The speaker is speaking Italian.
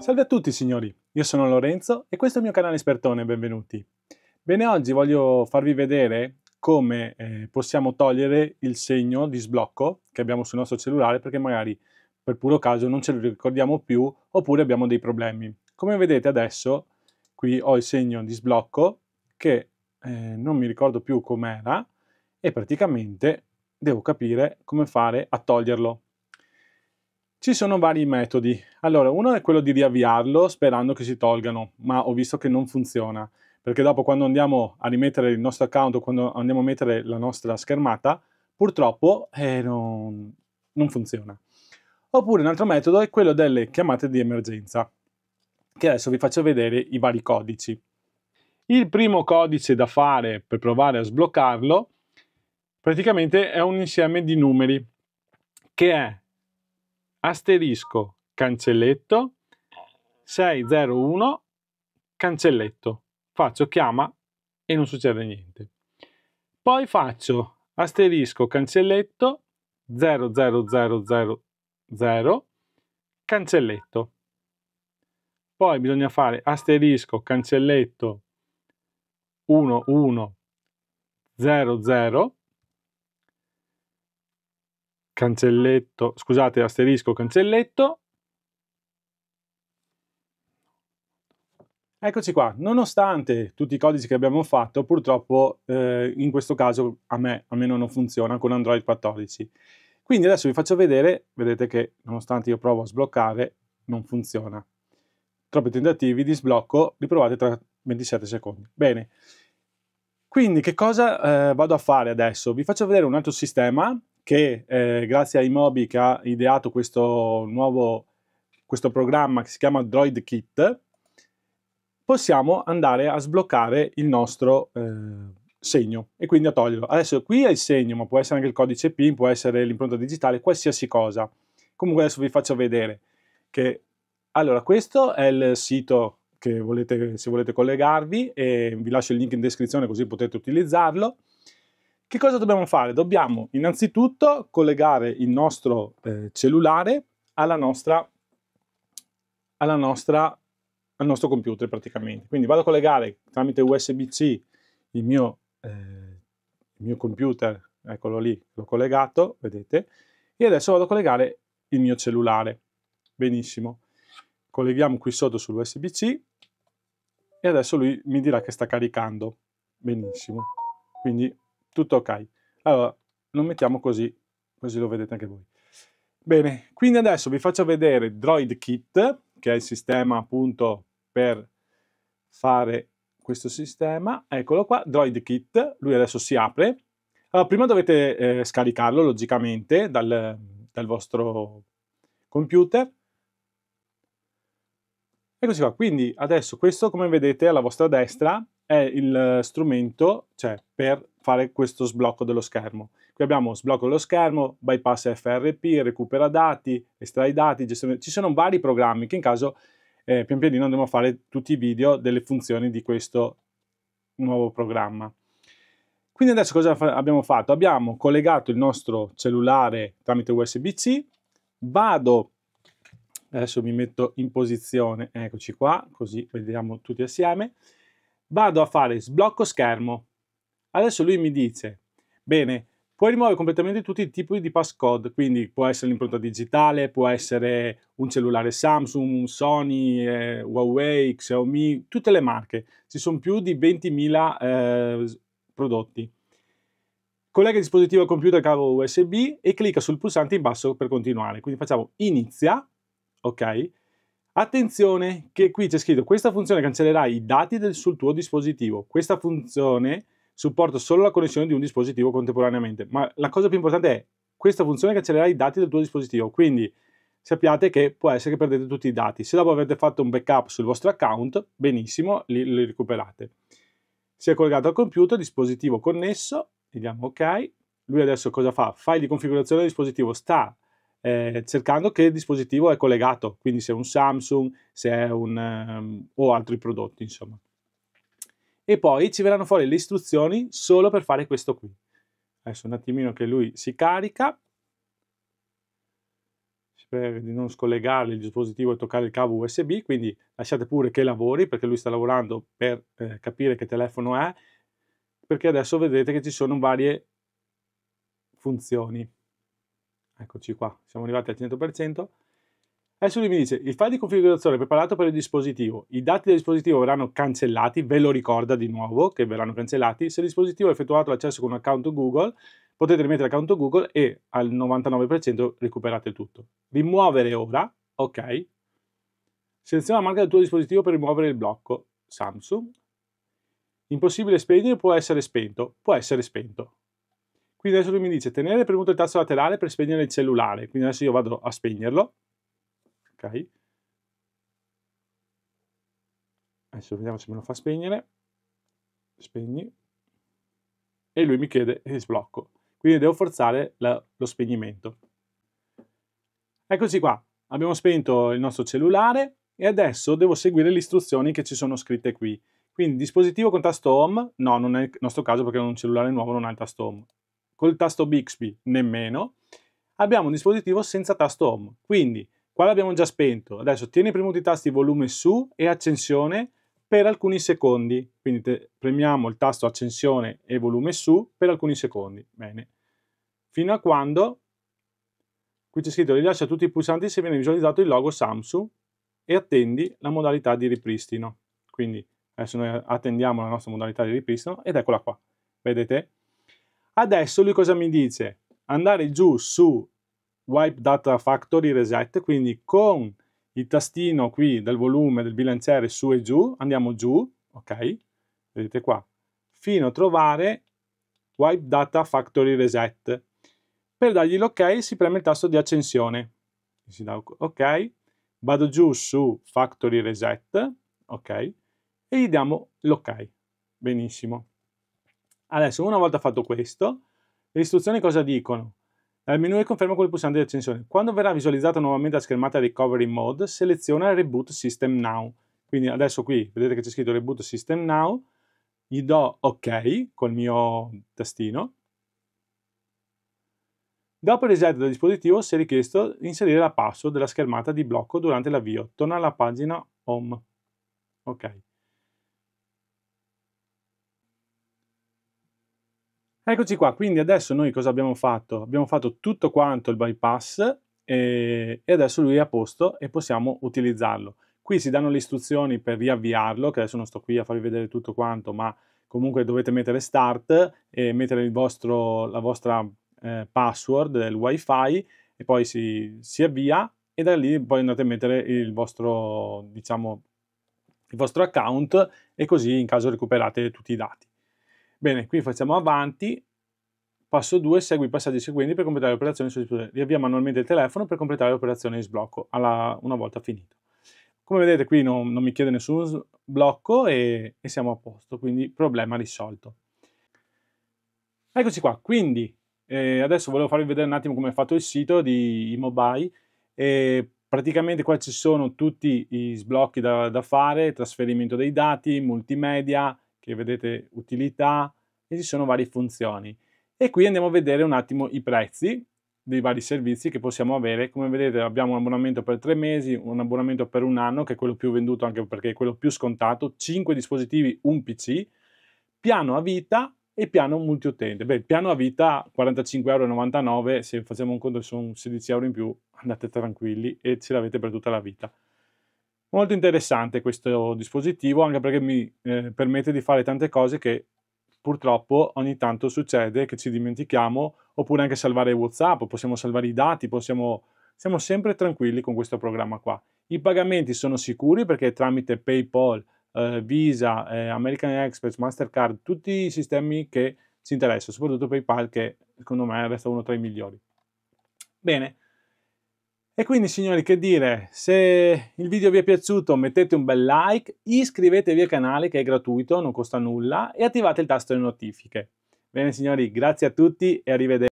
Salve a tutti signori, io sono Lorenzo e questo è il mio canale Espertone, benvenuti. Bene, oggi voglio farvi vedere come eh, possiamo togliere il segno di sblocco che abbiamo sul nostro cellulare perché magari per puro caso non ce lo ricordiamo più oppure abbiamo dei problemi. Come vedete adesso qui ho il segno di sblocco che eh, non mi ricordo più com'era e praticamente devo capire come fare a toglierlo. Ci sono vari metodi. Allora, uno è quello di riavviarlo sperando che si tolgano, ma ho visto che non funziona, perché dopo quando andiamo a rimettere il nostro account o quando andiamo a mettere la nostra schermata, purtroppo eh, non, non funziona. Oppure un altro metodo è quello delle chiamate di emergenza, che adesso vi faccio vedere i vari codici. Il primo codice da fare per provare a sbloccarlo praticamente è un insieme di numeri che è asterisco cancelletto 601 cancelletto. Faccio chiama e non succede niente. Poi faccio asterisco cancelletto 00000 cancelletto. Poi bisogna fare asterisco cancelletto 1100 cancelletto, scusate, asterisco, cancelletto. Eccoci qua, nonostante tutti i codici che abbiamo fatto, purtroppo eh, in questo caso a me almeno non funziona con Android 14. Quindi adesso vi faccio vedere, vedete che nonostante io provo a sbloccare, non funziona. Troppi tentativi di sblocco, riprovate tra 27 secondi. Bene, quindi che cosa eh, vado a fare adesso? Vi faccio vedere un altro sistema che eh, grazie a Imobi che ha ideato questo nuovo questo programma che si chiama Droid Kit, possiamo andare a sbloccare il nostro eh, segno e quindi a toglierlo. Adesso qui è il segno, ma può essere anche il codice PIN, può essere l'impronta digitale, qualsiasi cosa. Comunque adesso vi faccio vedere che... Allora, questo è il sito che volete, se volete collegarvi e vi lascio il link in descrizione così potete utilizzarlo. Che cosa dobbiamo fare? Dobbiamo innanzitutto collegare il nostro eh, cellulare alla nostra, alla nostra, al nostro computer praticamente. Quindi vado a collegare tramite USB-C il mio, eh, il mio computer, eccolo lì, l'ho collegato, vedete, e adesso vado a collegare il mio cellulare. Benissimo. Colleghiamo qui sotto sull'USB-C e adesso lui mi dirà che sta caricando. Benissimo. Quindi tutto ok. Allora, lo mettiamo così, così lo vedete anche voi. Bene, quindi adesso vi faccio vedere Droid Kit, che è il sistema appunto per fare questo sistema. Eccolo qua, Droid Kit, lui adesso si apre. Allora, prima dovete eh, scaricarlo logicamente dal, dal vostro computer. Eccoci qua, quindi adesso questo come vedete alla vostra destra è il strumento cioè, per fare questo sblocco dello schermo. Qui abbiamo sblocco dello schermo, bypass FRP, recupera dati, estrai dati, gestione... Ci sono vari programmi che in caso eh, pian pianino andremo a fare tutti i video delle funzioni di questo nuovo programma. Quindi adesso cosa fa abbiamo fatto? Abbiamo collegato il nostro cellulare tramite USB-C, vado, adesso mi metto in posizione, eccoci qua, così vediamo tutti assieme, vado a fare sblocco schermo, Adesso lui mi dice, bene, puoi rimuovere completamente tutti i tipi di passcode, quindi può essere l'impronta digitale, può essere un cellulare Samsung, un Sony, eh, Huawei, Xiaomi, tutte le marche. Ci sono più di 20.000 eh, prodotti. Collega il dispositivo al computer cavo USB e clicca sul pulsante in basso per continuare. Quindi facciamo inizia, ok? Attenzione che qui c'è scritto questa funzione cancellerà i dati del, sul tuo dispositivo. Questa funzione supporta solo la connessione di un dispositivo contemporaneamente, ma la cosa più importante è questa funzione che cancellerà i dati del tuo dispositivo, quindi sappiate che può essere che perdete tutti i dati. Se dopo avete fatto un backup sul vostro account, benissimo, li, li recuperate. Si è collegato al computer, dispositivo connesso, vediamo ok. Lui adesso cosa fa? File di configurazione del dispositivo, sta eh, cercando che dispositivo è collegato, quindi se è un Samsung, se è un... Um, o altri prodotti, insomma e poi ci verranno fuori le istruzioni solo per fare questo qui. Adesso un attimino che lui si carica, si di non scollegare il dispositivo e toccare il cavo USB, quindi lasciate pure che lavori perché lui sta lavorando per eh, capire che telefono è, perché adesso vedrete che ci sono varie funzioni. Eccoci qua, siamo arrivati al 100%. Adesso lui mi dice, il file di configurazione preparato per il dispositivo, i dati del dispositivo verranno cancellati, ve lo ricorda di nuovo che verranno cancellati, se il dispositivo ha effettuato l'accesso con un account Google, potete rimettere l'account Google e al 99% recuperate tutto. Rimuovere ora, ok. Seleziona la marca del tuo dispositivo per rimuovere il blocco, Samsung. Impossibile spegnere può essere spento, può essere spento. Quindi adesso lui mi dice tenere premuto il tasto laterale per spegnere il cellulare, quindi adesso io vado a spegnerlo ok adesso vediamo se me lo fa spegnere spegni e lui mi chiede e sblocco quindi devo forzare la, lo spegnimento eccoci qua abbiamo spento il nostro cellulare e adesso devo seguire le istruzioni che ci sono scritte qui quindi dispositivo con tasto home no non è il nostro caso perché un cellulare nuovo non ha il tasto home col tasto Bixby nemmeno abbiamo un dispositivo senza tasto home quindi Qua l'abbiamo già spento, adesso tieni premuto i tasti volume su e accensione per alcuni secondi, quindi premiamo il tasto accensione e volume su per alcuni secondi, bene. Fino a quando, qui c'è scritto rilascia tutti i pulsanti se viene visualizzato il logo Samsung e attendi la modalità di ripristino. Quindi adesso noi attendiamo la nostra modalità di ripristino ed eccola qua, vedete? Adesso lui cosa mi dice? Andare giù su Wipe Data Factory Reset, quindi con il tastino qui del volume del bilanciere su e giù, andiamo giù, ok? Vedete qua, fino a trovare Wipe Data Factory Reset. Per dargli l'ok si preme il tasto di accensione, si dà ok, vado giù su Factory Reset, ok, e gli diamo l'ok. Benissimo. Adesso, una volta fatto questo, le istruzioni cosa dicono? Dal menu e conferma con il pulsante di accensione. Quando verrà visualizzata nuovamente la schermata Recovery Mode, seleziona Reboot System Now. Quindi adesso qui vedete che c'è scritto Reboot System Now, gli do OK col mio tastino. Dopo il reset del dispositivo, si è richiesto, inserire la password della schermata di blocco durante l'avvio. Torna alla pagina Home. Ok. Eccoci qua, quindi adesso noi cosa abbiamo fatto? Abbiamo fatto tutto quanto il bypass e, e adesso lui è a posto e possiamo utilizzarlo. Qui si danno le istruzioni per riavviarlo, che adesso non sto qui a farvi vedere tutto quanto, ma comunque dovete mettere start e mettere vostro, la vostra eh, password del wifi e poi si, si avvia e da lì poi andate a mettere il vostro, diciamo, il vostro account e così in caso recuperate tutti i dati. Bene, qui facciamo avanti, passo 2, segui i passaggi seguenti per completare l'operazione sul dispositivo. Riavvia manualmente il telefono per completare l'operazione di sblocco alla, una volta finito. Come vedete qui non, non mi chiede nessun blocco e, e siamo a posto, quindi problema risolto. Eccoci qua, quindi eh, adesso volevo farvi vedere un attimo come è fatto il sito di iMobile. Eh, praticamente qua ci sono tutti i sblocchi da, da, fare, trasferimento dei dati, multimedia, che vedete utilità, e ci sono varie funzioni. E qui andiamo a vedere un attimo i prezzi dei vari servizi che possiamo avere. Come vedete abbiamo un abbonamento per tre mesi, un abbonamento per un anno, che è quello più venduto anche perché è quello più scontato, 5 dispositivi, un PC, piano a vita e piano multiutente. Beh, piano a vita 45,99€, se facciamo un conto sono 16 euro in più, andate tranquilli e ce l'avete per tutta la vita. Molto interessante questo dispositivo anche perché mi eh, permette di fare tante cose che purtroppo ogni tanto succede che ci dimentichiamo, oppure anche salvare WhatsApp, possiamo salvare i dati, possiamo... siamo sempre tranquilli con questo programma qua. I pagamenti sono sicuri perché tramite PayPal, eh, Visa, eh, American Express, Mastercard, tutti i sistemi che ci interessano, soprattutto PayPal che secondo me resta uno tra i migliori. Bene, e quindi signori che dire, se il video vi è piaciuto mettete un bel like, iscrivetevi al canale che è gratuito, non costa nulla e attivate il tasto delle notifiche. Bene signori, grazie a tutti e arrivederci.